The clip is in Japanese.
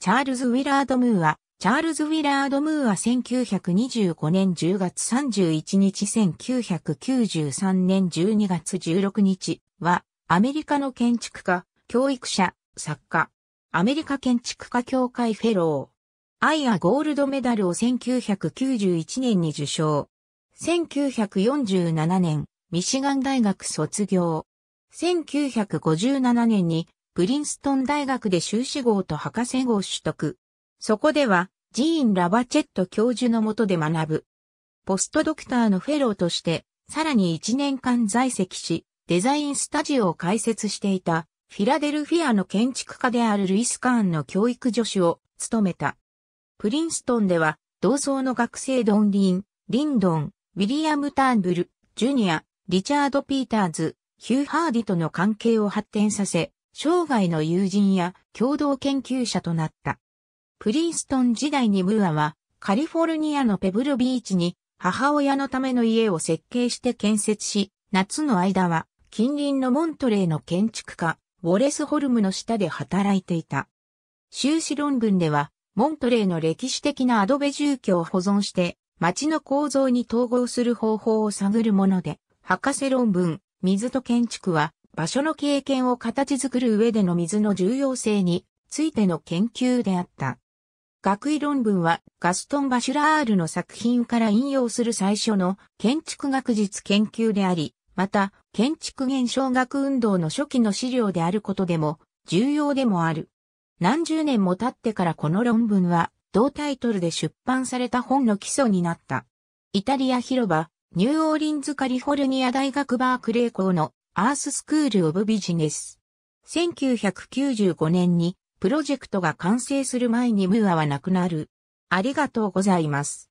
チャールズ・ウィラード・ムーア、チャールズ・ウィラード・ムーア1925年10月31日1993年12月16日は、アメリカの建築家、教育者、作家、アメリカ建築家協会フェロー、アイアゴールドメダルを1991年に受賞。1947年、ミシガン大学卒業。1957年にプリンストン大学で修士号と博士号取得。そこでは、ジーン・ラバチェット教授のもとで学ぶ。ポストドクターのフェローとして、さらに1年間在籍し、デザインスタジオを開設していた、フィラデルフィアの建築家であるルイス・カーンの教育助手を務めた。プリンストンでは、同窓の学生ドン・リン、リンドン、ウィリアム・ターンブル、ジュニア、リチャード・ピーターズ、ヒュー・ハーディとの関係を発展させ、生涯の友人や共同研究者となった。プリンストン時代にムーアはカリフォルニアのペブルビーチに母親のための家を設計して建設し、夏の間は近隣のモントレーの建築家、ウォレスホルムの下で働いていた。修士論文では、モントレーの歴史的なアドベ住居を保存して、街の構造に統合する方法を探るもので、博士論文、水と建築は、場所の経験を形作る上での水の重要性についての研究であった。学位論文はガストン・バシュラールの作品から引用する最初の建築学術研究であり、また建築現象学運動の初期の資料であることでも重要でもある。何十年も経ってからこの論文は同タイトルで出版された本の基礎になった。イタリア広場、ニューオーリンズカリフォルニア大学バークレー校のアーススクールオブビジネス。1995年にプロジェクトが完成する前にムーアは亡くなる。ありがとうございます。